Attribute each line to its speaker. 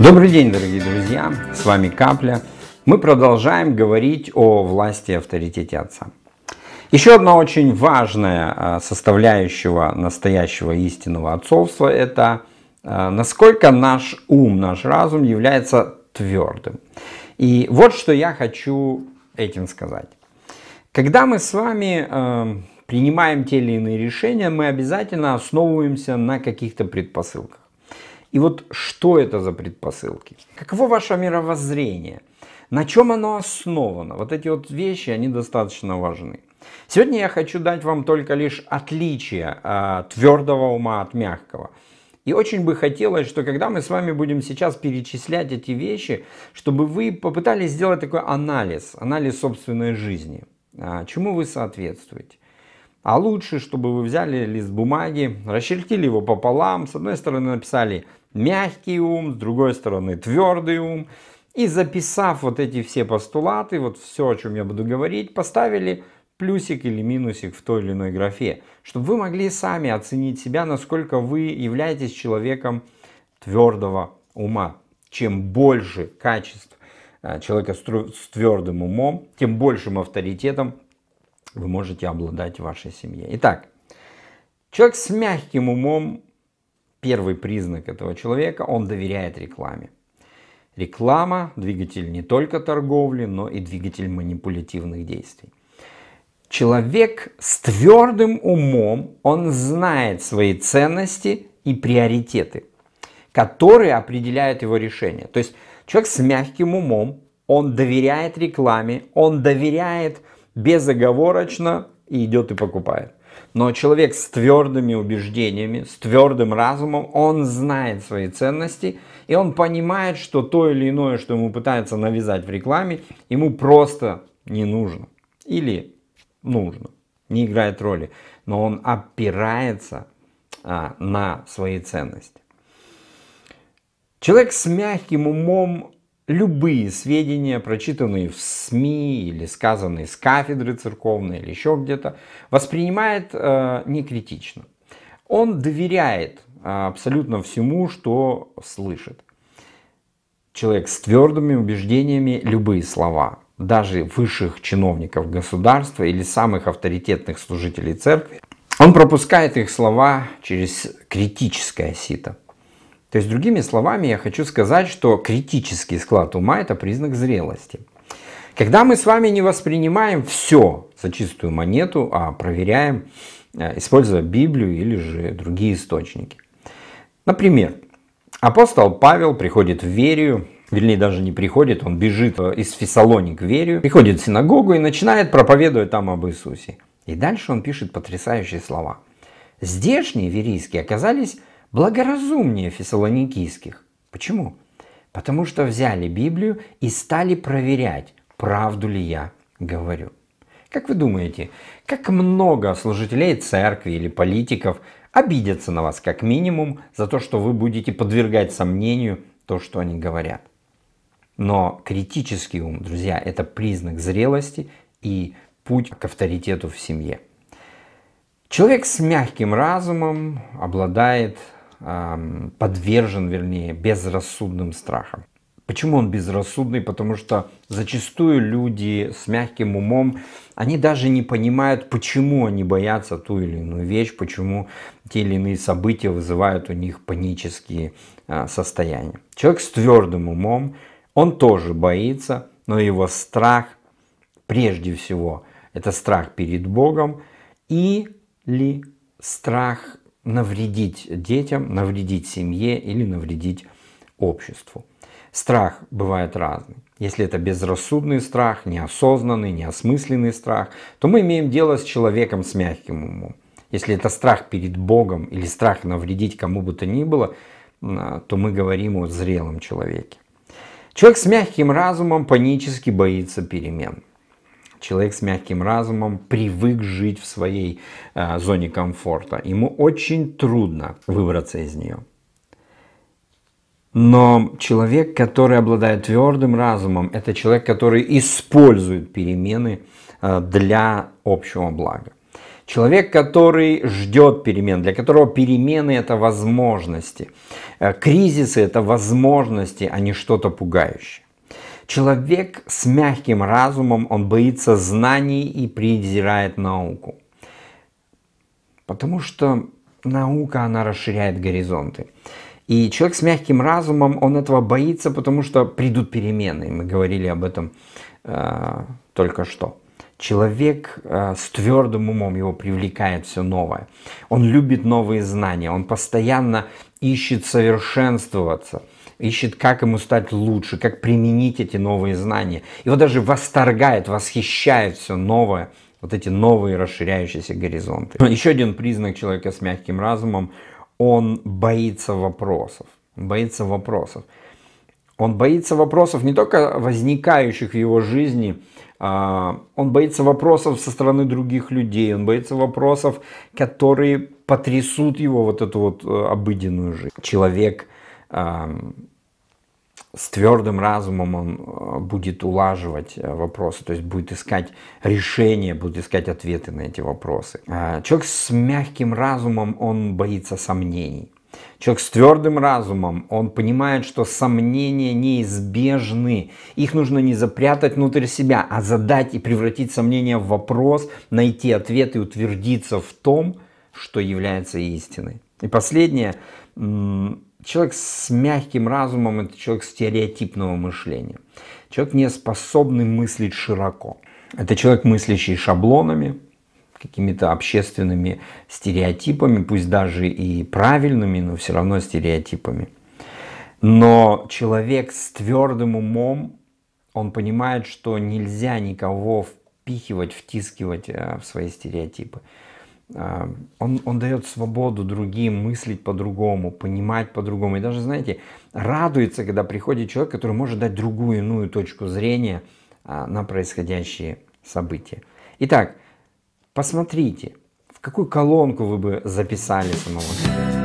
Speaker 1: Добрый день, дорогие друзья! С вами Капля. Мы продолжаем говорить о власти и авторитете Отца. Еще одна очень важная э, составляющая настоящего истинного отцовства – это э, насколько наш ум, наш разум является твердым. И вот что я хочу этим сказать. Когда мы с вами э, принимаем те или иные решения, мы обязательно основываемся на каких-то предпосылках. И вот что это за предпосылки? Каково ваше мировоззрение? На чем оно основано? Вот эти вот вещи, они достаточно важны. Сегодня я хочу дать вам только лишь отличие э, а, твердого ума от мягкого. И очень бы хотелось, что когда мы с вами будем сейчас перечислять эти вещи, чтобы вы попытались сделать такой анализ, анализ собственной жизни, э, чему вы соответствуете. А лучше, чтобы вы взяли лист бумаги, расчертили его пополам, с одной стороны написали мягкий ум, с другой стороны твердый ум. И записав вот эти все постулаты, вот все, о чем я буду говорить, поставили плюсик или минусик в той или иной графе, чтобы вы могли сами оценить себя, насколько вы являетесь человеком твердого ума. Чем больше качеств э, человека с твердым умом, тем большим авторитетом вы можете обладать в вашей семье. Итак, человек с мягким умом первый признак этого человека, он доверяет рекламе. Реклама – двигатель не только торговли, но и двигатель манипулятивных действий. Человек с твердым умом, он знает свои ценности и приоритеты, которые определяют его решение. То есть человек с мягким умом, он доверяет рекламе, он доверяет безоговорочно и идет и покупает. Но человек с твердыми убеждениями, с твердым разумом, он знает свои ценности, и он понимает, что то или иное, что ему пытаются навязать в рекламе, ему просто не нужно. Или нужно, не играет роли. Но он опирается а, на свои ценности. Человек с мягким умом любые сведения, прочитанные в СМИ или сказанные с кафедры церковной или еще где-то, воспринимает э, не критично. Он доверяет э, абсолютно всему, что слышит. Человек с твердыми убеждениями любые слова, даже высших чиновников государства или самых авторитетных служителей церкви, он пропускает их слова через критическое сито. То есть, другими словами, я хочу сказать, что критический склад ума – это признак зрелости. Когда мы с вами не воспринимаем все за чистую монету, а проверяем, э, используя Библию или же другие источники. Например, апостол Павел приходит в Верию, вернее даже не приходит, он бежит э, из Фессалоник в Верию, приходит в синагогу и начинает проповедовать там об Иисусе. И дальше он пишет потрясающие слова. «Здешние верийские оказались благоразумнее фессалоникийских. Почему? Потому что взяли Библию и стали проверять, правду ли я говорю. Как вы думаете, как много служителей церкви или политиков обидятся на вас как минимум за то, что вы будете подвергать сомнению то, что они говорят? Но критический ум, друзья, это признак зрелости и путь к авторитету в семье. Человек с мягким разумом обладает подвержен, вернее, безрассудным страхам. Почему он безрассудный? Потому что зачастую люди с мягким умом, они даже не понимают, почему они боятся ту или иную вещь, почему те или иные события вызывают у них панические а, состояния. Человек с твердым умом, он тоже боится, но его страх, прежде всего, это страх перед Богом и ли страх навредить детям, навредить семье или навредить обществу. Страх бывает разный. Если это безрассудный страх, неосознанный, неосмысленный страх, то мы имеем дело с человеком с мягким умом. Если это страх перед Богом или страх навредить кому бы то ни было, а, то мы говорим о зрелом человеке. Человек с мягким разумом панически боится перемен. Человек с мягким разумом привык жить в своей э, зоне комфорта. Ему очень трудно выбраться из нее. Но человек, который обладает твердым разумом, это человек, который использует перемены э, для общего блага. Человек, который ждет перемен, для которого перемены это возможности. Э, кризисы это возможности, а не что-то пугающее. Человек с мягким разумом, он боится знаний и презирает науку. Потому что наука, она расширяет горизонты. И человек с мягким разумом, он этого боится, потому что придут перемены. Мы говорили об этом э, только что. Человек э, с твердым умом, его привлекает все новое. Он любит новые знания, он постоянно ищет совершенствоваться – ищет, как ему стать лучше, как применить эти новые знания. Его даже восторгает, восхищает все новое, вот эти новые расширяющиеся горизонты. Еще один признак человека с мягким разумом – он боится вопросов. Боится вопросов. Он боится вопросов не только возникающих в его жизни, а, он боится вопросов со стороны других людей, он боится вопросов, которые потрясут его вот эту вот э, обыденную жизнь. Человек – с твердым разумом он э, будет улаживать э, вопросы, то есть будет искать решения, будет искать ответы на эти вопросы. А, человек с мягким разумом, он боится сомнений. Человек с твердым разумом, он понимает, что сомнения неизбежны. Их нужно не запрятать внутрь себя, а задать и превратить сомнения в вопрос, найти ответ и утвердиться в том, что является истиной. И последнее, человек с мягким разумом – это человек стереотипного мышления. Человек, не способный мыслить широко. Это человек, мыслящий шаблонами, какими-то общественными стереотипами, пусть даже и правильными, но все равно стереотипами. Но человек с твердым умом, он понимает, что нельзя никого впихивать, втискивать э, в свои стереотипы. А, он, он дает свободу другим мыслить по-другому, понимать по-другому. И даже, знаете, радуется, когда приходит человек, который может дать другую, иную точку зрения а, на происходящие события. Итак, посмотрите, в какую колонку вы бы записали самого себя.